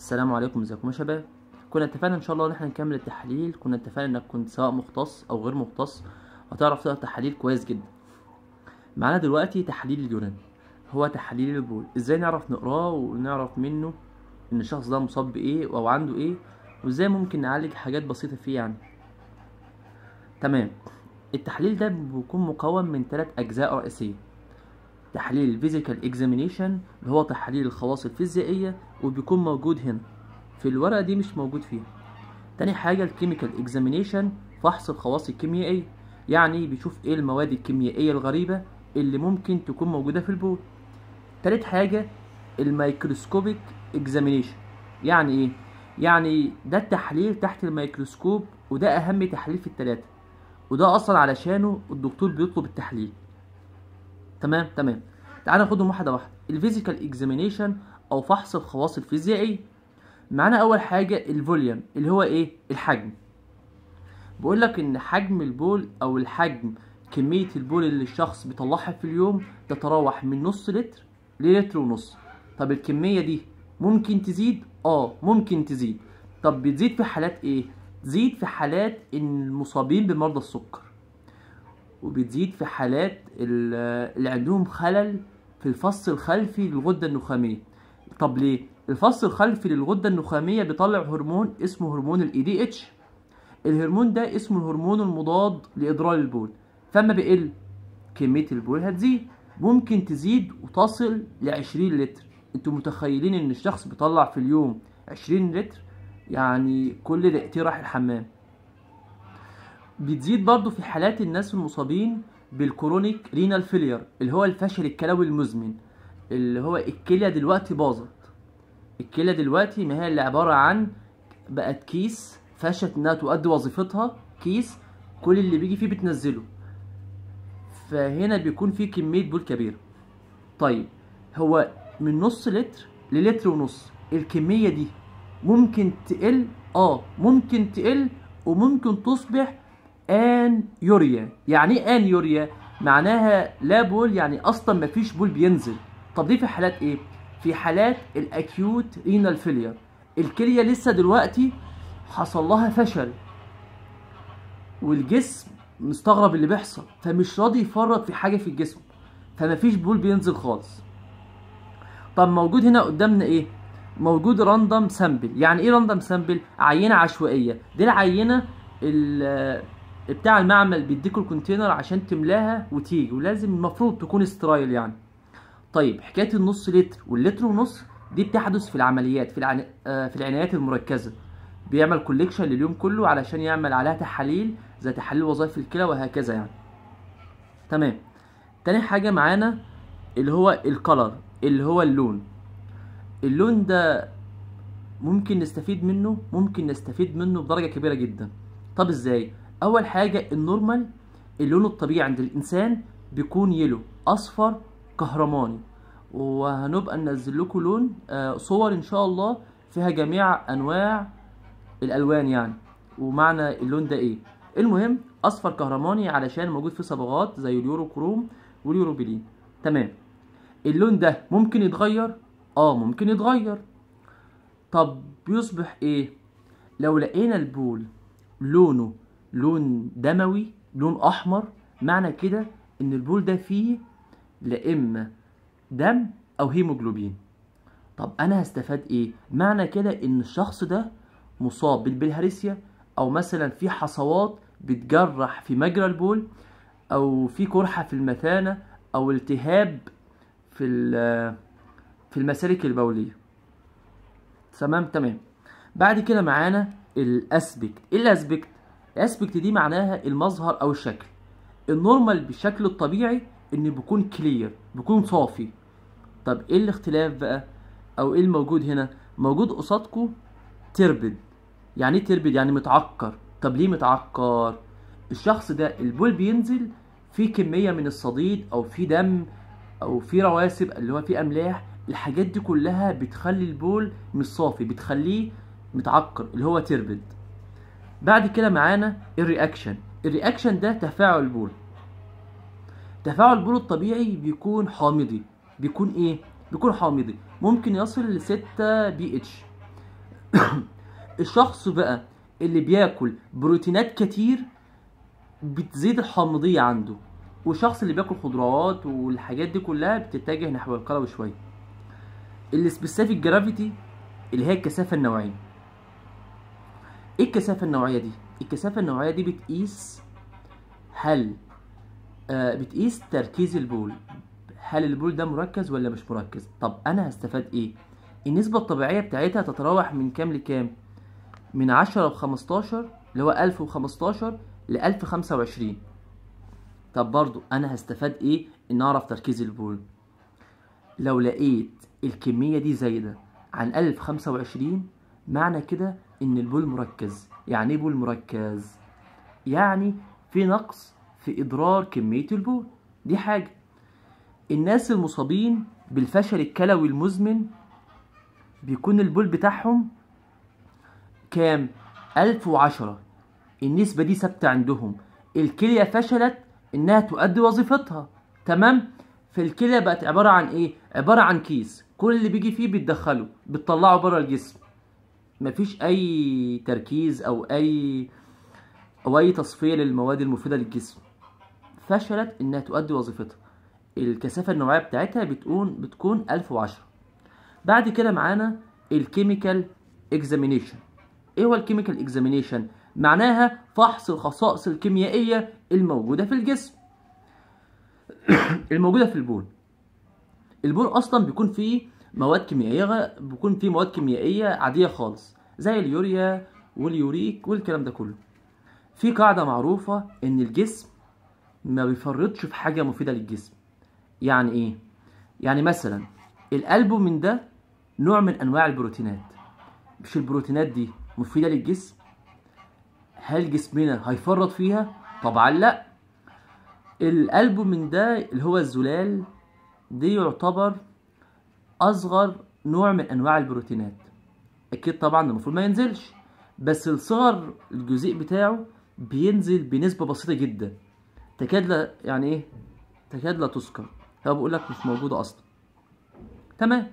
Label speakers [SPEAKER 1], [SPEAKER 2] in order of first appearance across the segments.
[SPEAKER 1] السلام عليكم ازيكم يا شباب كنا اتفقنا ان شاء الله ان احنا نكمل التحليل كنا اتفقنا انك كنت سواء مختص او غير مختص هتعرف تقرا تحاليل كويس جدا معانا دلوقتي تحليل اليونان هو تحليل البول ازاي نعرف نقراه ونعرف منه ان الشخص ده مصاب بايه او عنده ايه وازاي ممكن نعالج حاجات بسيطه فيه يعني تمام التحليل ده بيكون مكون من ثلاث اجزاء رئيسيه تحليل الفيزيكال اكزامينيشن اللي هو تحليل الخواص الفيزيائيه وبيكون موجود هنا في الورقه دي مش موجود فيها تاني حاجه الكيميكال اكزامينيشن فحص الخواص الكيميائيه يعني بيشوف ايه المواد الكيميائيه الغريبه اللي ممكن تكون موجوده في البول تالت حاجه الميكروسكوبيك اكزامينيشن يعني ايه يعني ده التحليل تحت الميكروسكوب وده اهم تحليل في التلاته وده اصلا علشانه الدكتور بيطلب التحليل تمام تمام تعال ناخدهم واحده واحده الفيزيكال اكزامينيشن او فحص الخواص الفيزيائيه معانا اول حاجه الفوليوم اللي هو ايه الحجم بقول لك ان حجم البول او الحجم كميه البول اللي الشخص بيطلعها في اليوم تتراوح من نص لتر للتر ونص طب الكميه دي ممكن تزيد اه ممكن تزيد طب بتزيد في حالات ايه تزيد في حالات ان المصابين بمرضى السكر وبتزيد في حالات اللي عندهم خلل في الفص الخلفي للغدة النخامية طب ليه؟ الفص الخلفي للغدة النخامية بيطلع هرمون اسمه هرمون دي اتش الهرمون ده اسمه الهرمون المضاد لإدرار البول فما بيقل كمية البول هتزيد ممكن تزيد وتصل ل 20 لتر انتوا متخيلين ان الشخص بيطلع في اليوم 20 لتر يعني كل دقيقتين راح الحمام بتزيد برضو في حالات الناس المصابين بالكرونيك رينال فيلير اللي هو الفشل الكلوي المزمن اللي هو الكليه دلوقتي باظت الكليه دلوقتي ما هي اللي عباره عن بقت كيس فشت انها تؤدي وظيفتها كيس كل اللي بيجي فيه بتنزله فهنا بيكون في كميه بول كبيره طيب هو من نص لتر للتر ونص الكميه دي ممكن تقل اه ممكن تقل وممكن تصبح ان يوريا يعني ايه ان يوريا معناها لا بول يعني اصلا ما فيش بول بينزل طب دي في حالات ايه في حالات الاكيوت رينال فيلير الكليه لسه دلوقتي حصل لها فشل والجسم مستغرب اللي بيحصل فمش راضي يفرط في حاجه في الجسم فمفيش بول بينزل خالص طب موجود هنا قدامنا ايه موجود راندوم سامبل يعني ايه راندوم سامبل عينه عشوائيه دي العينه بتاع المعمل بيديكوا الكونتينر عشان تملاها وتيجي ولازم المفروض تكون استرايل يعني طيب حكايه النص لتر واللتر ونص دي بتحدث في العمليات في, آه، في العنايات المركزه بيعمل كوليكشن لليوم كله علشان يعمل عليها تحاليل زي تحاليل وظائف الكلى وهكذا يعني تمام تاني حاجه معانا اللي هو الكلر اللي هو اللون اللون ده ممكن نستفيد منه ممكن نستفيد منه بدرجه كبيره جدا طب ازاي اول حاجه النورمال اللون الطبيعي عند الانسان بيكون يلو اصفر كهرماني وهنبقى ننزل لكم لون آه، صور ان شاء الله فيها جميع انواع الالوان يعني ومعنى اللون ده ايه المهم اصفر كهرماني علشان موجود في صبغات زي اليورو كروم واليوروبيلين تمام اللون ده ممكن يتغير اه ممكن يتغير طب بيصبح ايه لو لقينا البول لونه لون دموي لون احمر معنى كده ان البول ده فيه لا اما دم او هيموجلوبين طب انا هستفاد ايه معنى كده ان الشخص ده مصاب بالبلهارسيا او مثلا في حصوات بتجرح في مجرى البول او في قرحه في المثانه او التهاب في في المسالك البوليه تمام تمام بعد كده معانا الاسبكت إيه الاسبكت الاسبكت دي معناها المظهر او الشكل النورمال بالشكل الطبيعي ان بيكون كلير بيكون صافي طب ايه الاختلاف بقى او ايه الموجود هنا موجود قصادكم تربد يعني ايه تربد يعني متعكر طب ليه متعكر الشخص ده البول بينزل فيه كميه من الصديد او فيه دم او فيه رواسب اللي هو فيه املاح الحاجات دي كلها بتخلي البول مش صافي بتخليه متعكر اللي هو تربد بعد كده معانا الرياكشن الرياكشن ده تفاعل البول تفاعل البول الطبيعي بيكون حامضي بيكون ايه بيكون حامضي ممكن يصل ل 6 بي اتش الشخص بقى اللي بياكل بروتينات كتير بتزيد الحامضيه عنده والشخص اللي بياكل خضروات والحاجات دي كلها بتتجه نحو القلوي شويه السبيسيفيك جرافيتي اللي هي الكثافه النوعيه ايه الكثافه النوعيه دي الكثافه النوعيه دي بتقيس هل آه بتقيس تركيز البول هل البول ده مركز ولا مش مركز طب انا هستفاد ايه النسبة الطبيعية بتاعتها تتراوح من كام لكام من 10 ل 15 اللي هو 1015 ل 1025 طب برضو انا هستفاد ايه ان اعرف تركيز البول لو لقيت الكمية دي زايدة عن 1025 معنى كده ان البول مركز يعني ايه بول مركز يعني في نقص في ادرار كميه البول دي حاجه الناس المصابين بالفشل الكلوي المزمن بيكون البول بتاعهم كام 1010 النسبه دي ثابته عندهم الكليه فشلت انها تؤدي وظيفتها تمام فالكليه بقت عباره عن ايه عباره عن كيس كل اللي بيجي فيه بتدخله بتطلعه بره الجسم مفيش اي تركيز او اي او اي تصفيه للمواد المفيده للجسم فشلت انها تؤدي وظيفتها الكثافه النوعيه بتاعتها بتكون بتكون 1010 بعد كده معانا الكيميكال اكزامينيشن ايه هو الكيميكال اكزامينيشن معناها فحص الخصائص الكيميائيه الموجوده في الجسم الموجوده في البول البول اصلا بيكون فيه مواد كيميائيه بيكون في مواد كيميائيه عاديه خالص زي اليوريا واليوريك والكلام ده كله في قاعده معروفه ان الجسم ما بيفرطش في حاجه مفيده للجسم يعني ايه يعني مثلا الالبومين ده نوع من انواع البروتينات مش البروتينات دي مفيده للجسم هل جسمنا هيفرط فيها طبعا لا الالبومين ده اللي هو الزلال دي يعتبر اصغر نوع من انواع البروتينات اكيد طبعا المفروض ما ينزلش بس الصغر الجزيء بتاعه بينزل بنسبه بسيطه جدا تكاد لا يعني ايه تكاد لا تذكر هو بيقول لك مش موجوده اصلا تمام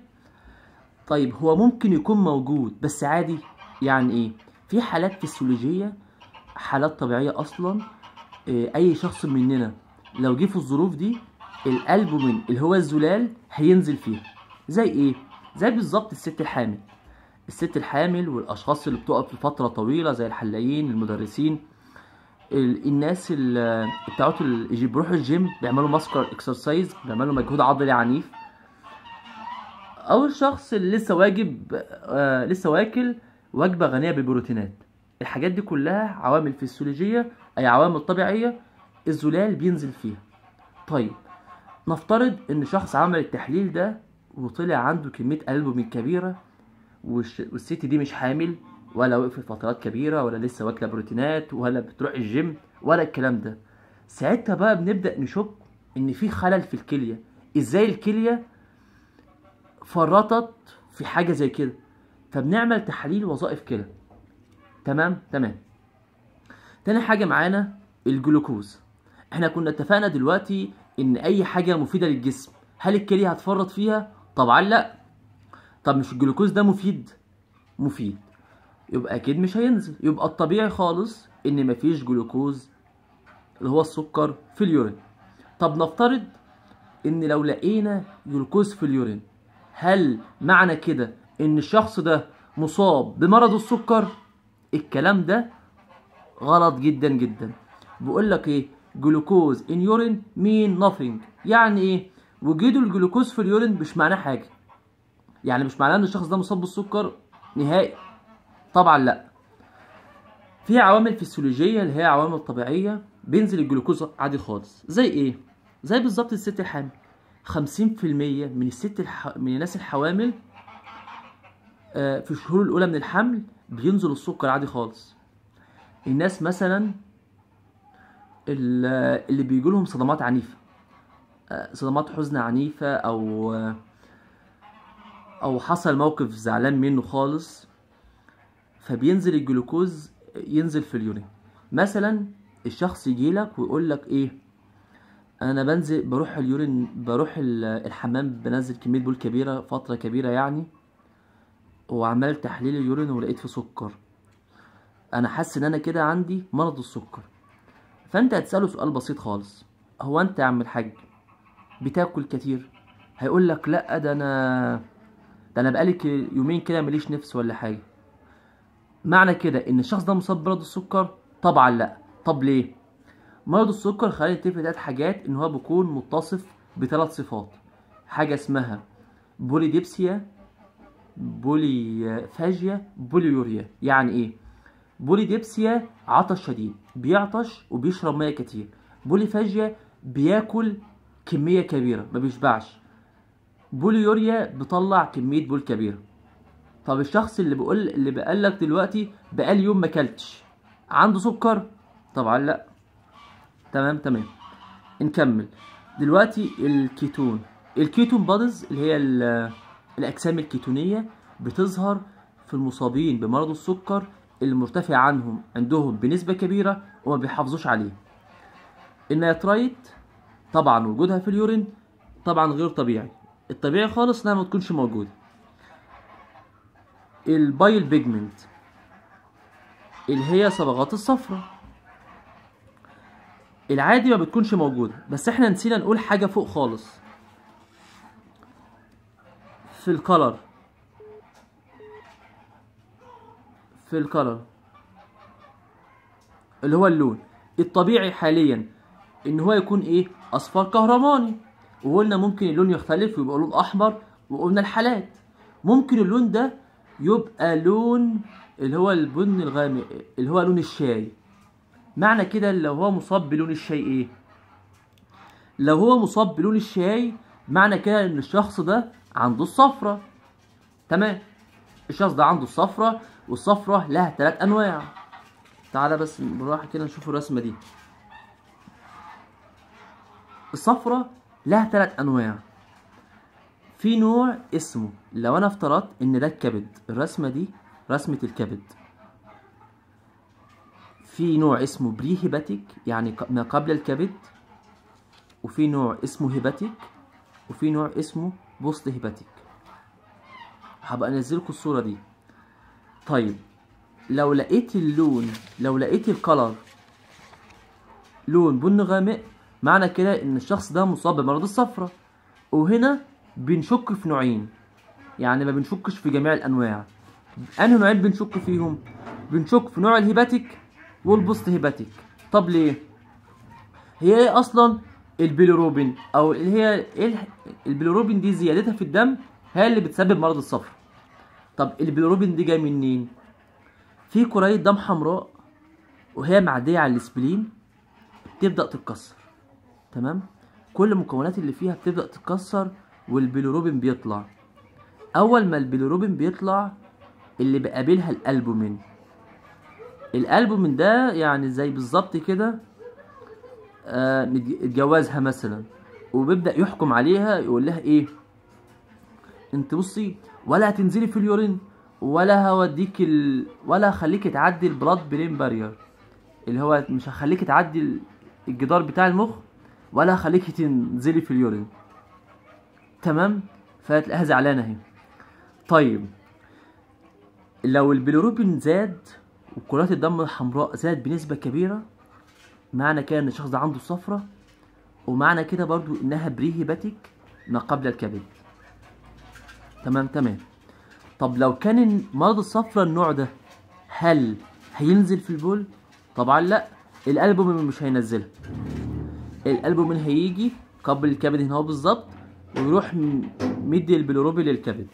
[SPEAKER 1] طيب هو ممكن يكون موجود بس عادي يعني ايه في حالات فسيولوجيه حالات طبيعيه اصلا آه، اي شخص مننا لو جه في الظروف دي الالبومين اللي هو الزلال هينزل فيها زي ايه زي بالظبط الست الحامل الست الحامل والاشخاص اللي بتقف لفتره طويله زي الحلاقين المدرسين الناس اللي بتاعت اللي بيروحوا الجيم بيعملوا ماسكر اكسرسايز بيعملوا مجهود عضلي عنيف او الشخص اللي لسه واجب آه لسه واكل وجبه غنيه بالبروتينات الحاجات دي كلها عوامل فسيولوجيه اي عوامل طبيعيه الزلال بينزل فيها طيب نفترض ان شخص عمل التحليل ده وطلع عنده كمية ألبومين كبيرة والست دي مش حامل ولا وقفت فترات كبيرة ولا لسه واكلة بروتينات ولا بتروح الجيم ولا الكلام ده ساعتها بقى بنبدأ نشك إن في خلل في الكلية إزاي الكلية فرطت في حاجة زي كده فبنعمل تحليل وظائف كلى تمام تمام تاني حاجة معانا الجلوكوز احنا كنا اتفقنا دلوقتي ان اي حاجة مفيدة للجسم هل الكلية هتفرط فيها طبعا لا طب مش الجلوكوز ده مفيد مفيد يبقى اكيد مش هينزل يبقى الطبيعي خالص ان مفيش جلوكوز اللي هو السكر في اليورين طب نفترض ان لو لقينا جلوكوز في اليورين هل معنى كده ان الشخص ده مصاب بمرض السكر الكلام ده غلط جدا جدا بيقول لك ايه جلوكوز ان يورين مين nothing يعني ايه وجود الجلوكوز في اليورين مش معناه حاجه يعني مش معناه ان الشخص ده مصاب بالسكر نهائي طبعا لا في عوامل فسيولوجيه اللي هي عوامل طبيعيه بينزل الجلوكوز عادي خالص زي ايه زي بالظبط الست الحامل 50% من الست الح... من الناس الحوامل آه في الشهور الاولى من الحمل بينزل السكر عادي خالص الناس مثلا اللي بيجي لهم صدمات عنيفه صدمات حزن عنيفة أو أو حصل موقف زعلان منه خالص فبينزل الجلوكوز ينزل في اليورين مثلا الشخص يجيلك ويقول لك ايه انا بنزل بروح اليورين بروح الحمام بنزل كميه بول كبيره فتره كبيره يعني وعملت تحليل اليورين ولقيت فيه سكر انا حاسس ان انا كده عندي مرض السكر فانت هتساله سؤال بسيط خالص هو انت يا عم الحاج بتاكل كتير هيقول لك لا ده انا ده انا بقالي يومين كده ماليش نفس ولا حاجه معنى كده ان الشخص ده مصاب بمرض السكر طبعا لا طب ليه مرض السكر خلينا نتفق ثلاث حاجات ان هو بيكون متصف بثلاث صفات حاجه اسمها بوليديبسيا بوليفاجيا بوليوريا يعني ايه بوليديبسيا عطش شديد بيعطش وبيشرب ميه كتير بوليفاجيا بياكل كميه كبيره ما بيشبعش بوليوريا بيطلع كميه بول كبيره طب الشخص اللي بيقول اللي بقال لك دلوقتي بقال يوم ما اكلتش عنده سكر طبعا لا تمام تمام نكمل دلوقتي الكيتون الكيتون بادز اللي هي الاجسام الكيتونيه بتظهر في المصابين بمرض السكر المرتفع عنهم عندهم بنسبه كبيره وما بيحافظوش عليه النيترايت طبعا وجودها في اليورين طبعا غير طبيعي الطبيعي خالص انها ما تكونش موجوده البايل بيجمنت اللي هي صبغات الصفرة العادي ما بتكونش موجودة بس احنا نسينا نقول حاجة فوق خالص في الكلر في الكلر اللي هو اللون الطبيعي حاليا ان هو يكون ايه اصفر كهرماني وقلنا ممكن اللون يختلف ويبقى لون احمر وقلنا الحالات ممكن اللون ده يبقى لون اللي هو البن الغامق اللي هو لون الشاي معنى كده لو هو مصاب بلون الشاي ايه لو هو مصاب بلون الشاي معنى كده ان الشخص ده عنده الصفرة تمام الشخص ده عنده الصفرة والصفرة لها ثلاث انواع تعالى بس بالراحه كده نشوف الرسمه دي الصفرة لها ثلاث أنواع في نوع اسمه لو أنا افترضت إن ده الكبد الرسمة دي رسمة الكبد في نوع اسمه بري هيباتيك يعني ما قبل الكبد وفي نوع اسمه هيباتيك وفي نوع اسمه بوست هيباتيك هبقى انزلكم الصورة دي طيب لو لقيت اللون لو لقيت الكلر لون بني غامق معنى كده ان الشخص ده مصاب بمرض الصفرة وهنا بنشك في نوعين يعني ما بنشكش في جميع الانواع انهي نوعين بنشك فيهم بنشك في نوع الهيباتيك والبوست هيباتيك طب ليه هي ايه اصلا البيليروبين او اللي هي إيه البيليروبين دي زيادتها في الدم هي اللي بتسبب مرض الصفرة طب البيليروبين دي جايه منين في كرية دم حمراء وهي معدية على السبلين بتبدأ تتكسر تمام كل المكونات اللي فيها بتبدأ تتكسر والبيلوروبين بيطلع اول ما البيلوروبين بيطلع اللي بقابلها الالبومين الالبومين ده يعني زي بالظبط كده آه مثلا وبيبدا يحكم عليها يقول لها ايه انت بصي ولا هتنزلي في اليورين ولا هوديك ال... ولا هخليك تعدي البلاد برين بارير اللي هو مش هخليك تعدي الجدار بتاع المخ ولا خليك تنزلي في اليورين تمام فهتلاقيها زعلانه اهي طيب لو البيليروبين زاد وكرات الدم الحمراء زادت بنسبه كبيره معنى كده ان الشخص ده عنده صفرة ومعنى كده برضو انها هيباتيك ما قبل الكبد تمام تمام طب لو كان مرض الصفرة النوع ده هل هينزل في البول طبعا لا الالبوم مش هينزلها الالبومين هيجي قبل الكبد هنا بالظبط ويروح مدي البلوروبين للكبد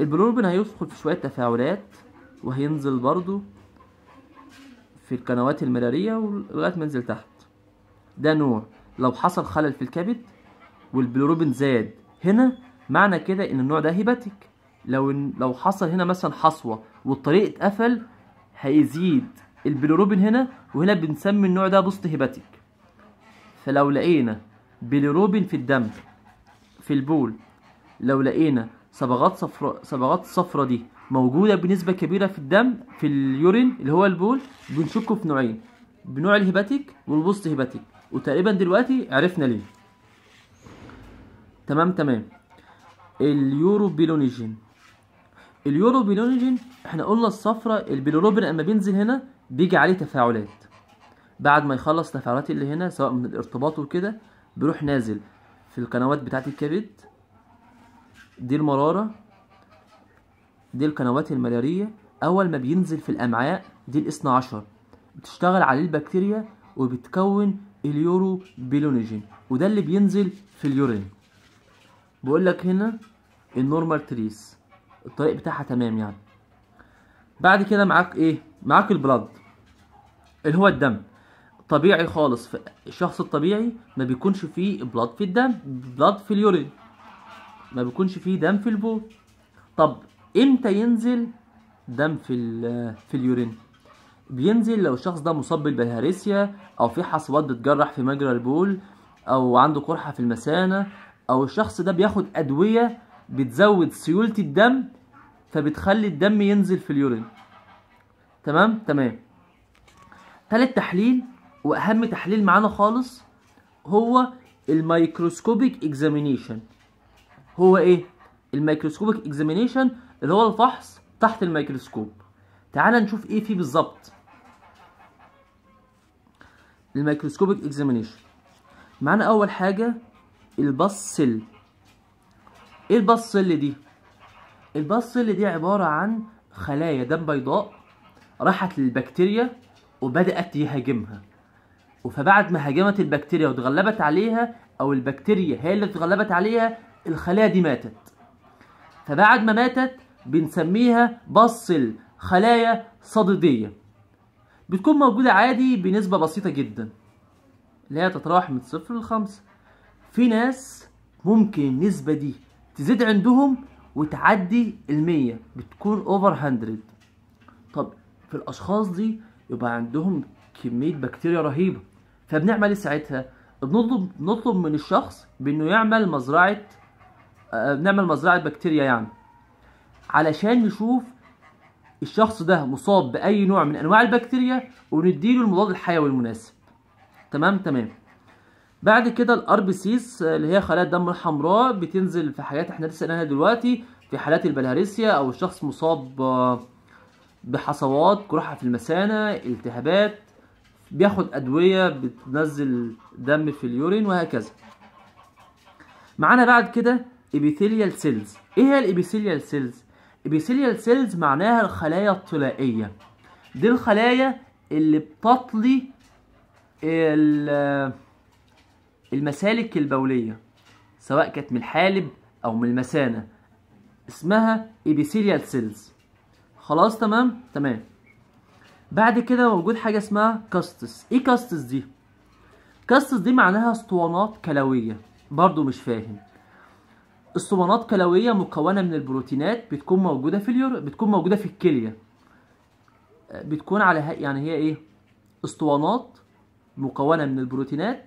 [SPEAKER 1] البلوروبين هيدخل في شويه تفاعلات وهينزل برضو في القنوات المراريه لغايه ما ينزل تحت ده نوع لو حصل خلل في الكبد والبلوروبين زاد هنا معنى كده ان النوع ده هيباتيك لو لو حصل هنا مثلا حصوه والطريق اتقفل هيزيد البلوروبين هنا وهنا بنسمي النوع ده بوست هيباتيك فلو لقينا بيليروبين في الدم في البول لو لقينا صبغات صفراء صبغات صفراء دي موجودة بنسبة كبيرة في الدم في اليورين اللي هو البول بنشكه في نوعين بنوع الهيباتيك والبوست هيباتيك وتقريبا دلوقتي عرفنا ليه تمام تمام اليوروبيلونيجين اليوروبيلونيجين احنا قلنا الصفرة البيلوروبين اما بينزل هنا بيجي عليه تفاعلات بعد ما يخلص تفاعلات اللي هنا سواء من الارتباط وكده بيروح نازل في القنوات بتاعة الكبد دي المرارة دي القنوات المرارية أول ما بينزل في الأمعاء دي الاثنى عشر بتشتغل عليه البكتيريا وبتكون اليورو بيلونيجين وده اللي بينزل في اليورين بقول لك هنا النورمال تريس الطريق بتاعها تمام يعني بعد كده معاك ايه معاك البلد اللي هو الدم طبيعي خالص الشخص الطبيعي ما بيكونش فيه بلاد في الدم بلاد في اليورين ما بيكونش فيه دم في البول طب امتى ينزل دم في في اليورين بينزل لو الشخص ده مصاب بالبلهارسيا او في حصوات بتجرح في مجرى البول او عنده قرحه في المثانه او الشخص ده بياخد ادويه بتزود سيوله الدم فبتخلي الدم ينزل في اليورين تمام تمام تالت تحليل واهم تحليل معانا خالص هو الميكروسكوبيك اكزامينيشن هو ايه الميكروسكوبيك اكزامينيشن اللي هو الفحص تحت الميكروسكوب تعال نشوف ايه فيه بالظبط الميكروسكوبيك اكزامينيشن معانا اول حاجه البصل ايه البصل دي البصل دي عباره عن خلايا دم بيضاء راحت للبكتيريا وبدات يهاجمها فبعد ما هاجمت البكتيريا واتغلبت عليها او البكتيريا هي اللي اتغلبت عليها الخلايا دي ماتت فبعد ما ماتت بنسميها بصل خلايا صديدية بتكون موجودة عادي بنسبة بسيطة جدا اللي هي تتراوح من صفر لخمسة في ناس ممكن النسبة دي تزيد عندهم وتعدي المية بتكون اوفر هندرد طب في الاشخاص دي يبقى عندهم كمية بكتيريا رهيبة فبنعمل ايه ساعتها بنطلب نطلب من الشخص بانه يعمل مزرعه آه، بنعمل مزرعه بكتيريا يعني علشان نشوف الشخص ده مصاب باي نوع من انواع البكتيريا ونديله المضاد الحيوي المناسب تمام تمام بعد كده الار بي سيز اللي هي خلايا الدم الحمراء بتنزل في حاجات احنا لسه قايلينها دلوقتي في حالات البلهارسيا او الشخص مصاب آه، بحصوات جراحه في المثانه التهابات بياخد ادويه بتنزل دم في اليورين وهكذا معانا بعد كده ابيثيليال سيلز ايه هي الابيثيليال سيلز ابيثيليال سيلز معناها الخلايا الطلائيه دي الخلايا اللي بتطلي المسالك البوليه سواء كانت من الحالب او من المثانه اسمها ابيثيليال سيلز خلاص تمام تمام بعد كده موجود حاجه اسمها كاستس ايه كاستس دي كاستس دي معناها اسطوانات كلويه برضو مش فاهم اسطوانات كلويه مكونه من البروتينات بتكون موجوده في اليور بتكون موجوده في الكليه بتكون على ه... يعني هي ايه اسطوانات مكونه من البروتينات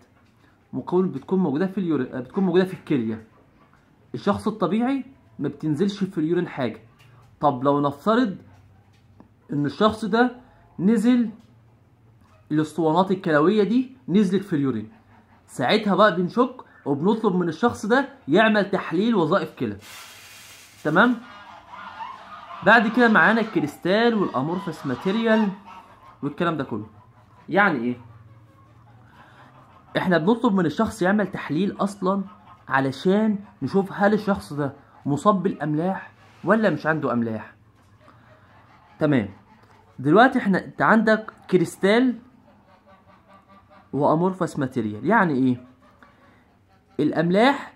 [SPEAKER 1] مكون بتكون موجوده في اليور بتكون موجوده في الكليه الشخص الطبيعي ما بتنزلش في اليورين حاجه طب لو نفترض ان الشخص ده نزل الاسطوانات الكلويه دي نزلت في اليورين ساعتها بقى بنشك وبنطلب من الشخص ده يعمل تحليل وظائف كلى تمام بعد كده معانا الكريستال والامورفس ماتيريال والكلام ده كله يعني ايه احنا بنطلب من الشخص يعمل تحليل اصلا علشان نشوف هل الشخص ده مصاب بالاملاح ولا مش عنده املاح تمام دلوقتي احنا انت عندك كريستال وامورفس ماتيريال يعني ايه الاملاح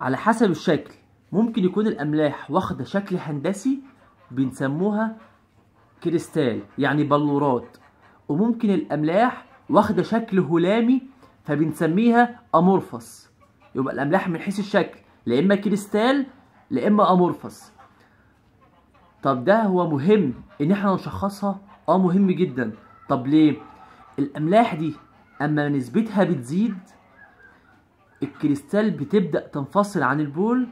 [SPEAKER 1] على حسب الشكل ممكن يكون الاملاح واخده شكل هندسي بنسموها كريستال يعني بلورات وممكن الاملاح واخده شكل هلامي فبنسميها امورفس يبقى الاملاح من حيث الشكل لا اما كريستال لا اما امورفس طب ده هو مهم ان احنا نشخصها اه مهم جدا طب ليه الاملاح دي اما نسبتها بتزيد الكريستال بتبدا تنفصل عن البول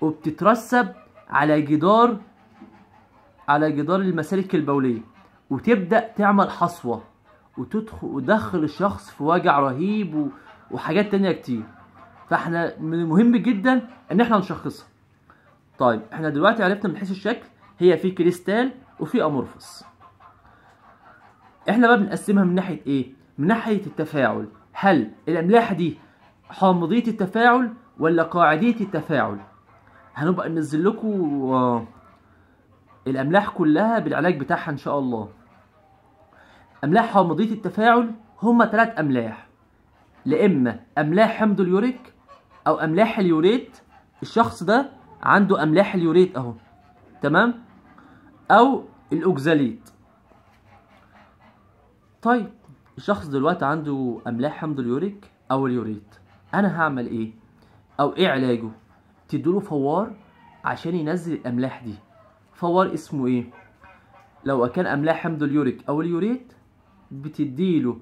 [SPEAKER 1] وبتترسب على جدار على جدار المسالك البوليه وتبدا تعمل حصوه وتدخل ودخل الشخص في وجع رهيب وحاجات تانية كتير فاحنا من المهم جدا ان احنا نشخصها طيب احنا دلوقتي عرفنا من حيث الشكل هي في كريستال وفي امورفوس احنا بقى بنقسمها من ناحيه ايه من ناحيه التفاعل هل الاملاح دي حامضيه التفاعل ولا قاعديه التفاعل هنبقى ننزل لكم آه، الاملاح كلها بالعلاج بتاعها ان شاء الله املاح حامضيه التفاعل هما ثلاث املاح لا اما املاح حمض اليوريك او املاح اليوريت الشخص ده عنده املاح اليوريت اهو تمام او الاوكزاليت طيب الشخص دلوقتي عنده املاح حمض اليوريك او اليوريت انا هعمل ايه او ايه علاجه تديله فوار عشان ينزل الاملاح دي فوار اسمه ايه لو كان املاح حمض اليوريك او اليوريت بتديله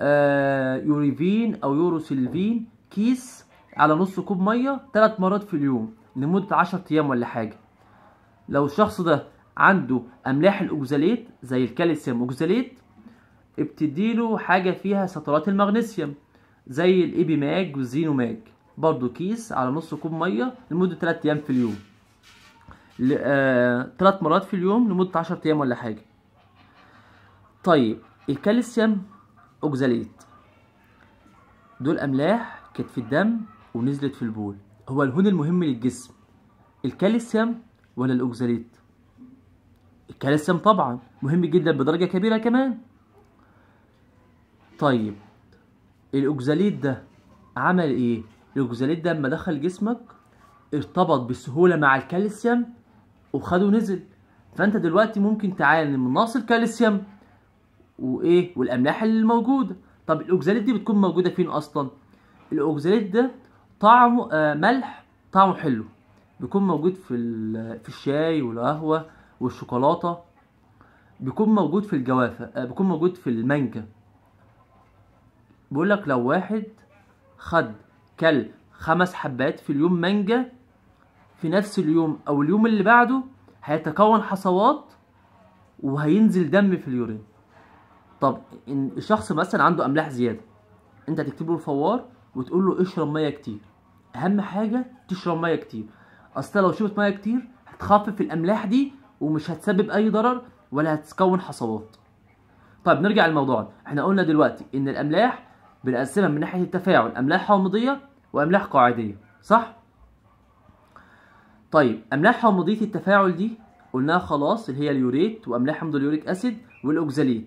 [SPEAKER 1] آه يوريفين او يوروسيلفين كيس على نص كوب ميه ثلاث مرات في اليوم لمده 10 ايام ولا حاجه لو الشخص ده عنده املاح الاوكزاليت زي الكالسيوم اوكزاليت بتديله حاجه فيها سترات المغنيسيوم زي الايبي ماج والزينو ماج برضه كيس على نص كوب ميه لمده 3 ايام في اليوم ثلاث آه، مرات في اليوم لمده 10 ايام ولا حاجه طيب الكالسيوم اوكزاليت دول املاح كانت في الدم ونزلت في البول هو الهون المهم للجسم الكالسيوم ولا الاوكزاليت الكالسيوم طبعا مهم جدا بدرجه كبيره كمان طيب الاوكزاليت ده عمل ايه الاوكزاليت ده لما دخل جسمك ارتبط بسهوله مع الكالسيوم وخده ونزل فانت دلوقتي ممكن تعاني من نقص الكالسيوم وايه والاملاح اللي موجوده طب الاوكزاليت دي بتكون موجوده فين اصلا الاوكزاليت ده طعمه آه ملح طعمه حلو بيكون موجود في في الشاي والقهوه والشوكولاته بيكون موجود في الجوافه آه، بيكون موجود في المانجا بيقول لك لو واحد خد كل خمس حبات في اليوم مانجا في نفس اليوم او اليوم اللي بعده هيتكون حصوات وهينزل دم في اليورين طب ان الشخص مثلا عنده املاح زياده انت هتكتب له الفوار وتقول له اشرب ميه كتير اهم حاجه تشرب ميه كتير اصل لو شربت ميه كتير هتخفف الاملاح دي ومش هتسبب اي ضرر ولا هتكون حصوات طيب نرجع لموضوعنا احنا قلنا دلوقتي ان الاملاح بنقسمها من ناحيه التفاعل املاح حامضيه واملاح قاعديه صح طيب املاح حامضيه التفاعل دي قلناها خلاص اللي هي اليوريت واملاح حمض اليوريك اسيد والاوكزاليت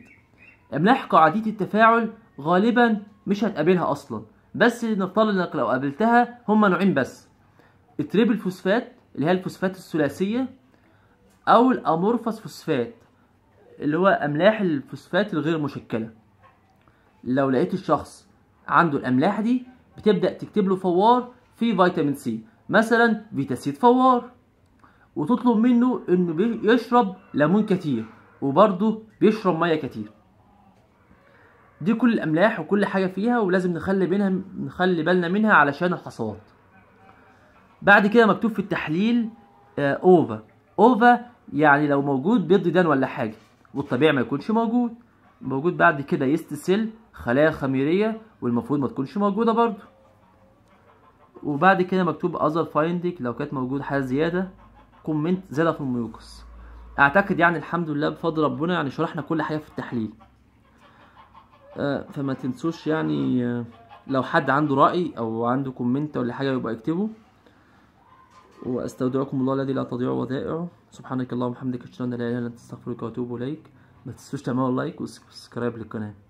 [SPEAKER 1] املاح قاعديه التفاعل غالبا مش هتقابلها اصلا بس نفترض انك لو قابلتها هما نوعين بس التريبل فوسفات اللي هي الفوسفات الثلاثيه او الامورفس فوسفات اللي هو املاح الفوسفات الغير مشكله لو لقيت الشخص عنده الاملاح دي بتبدا تكتب له فوار في فيتامين سي مثلا فيتاسيد فوار وتطلب منه انه يشرب ليمون كتير وبرضه بيشرب ميه كتير دي كل الاملاح وكل حاجه فيها ولازم نخلي بينها نخلي بالنا منها علشان الحصوات بعد كده مكتوب في التحليل اوفا آه، اوفا يعني لو موجود بيض دان ولا حاجه والطبيعي ما يكونش موجود موجود بعد كده يست سيل خلايا خميريه والمفروض ما تكونش موجوده برضو وبعد كده مكتوب اذر فايندينج لو كانت موجود حاجه زياده كومنت زياده في الميوكس اعتقد يعني الحمد لله بفضل ربنا يعني شرحنا كل حاجه في التحليل آه فما تنسوش يعني آه لو حد عنده راي او عنده كومنت ولا حاجه يبقى يكتبه واستودعكم الله الذي لا تضيع ودائعه سبحانك اللهم وبحمدك اشهد ان لا اله الا انت استغفرك واتوب اليك ما تنسوش تعملوا لايك وسبسكرايب للقناه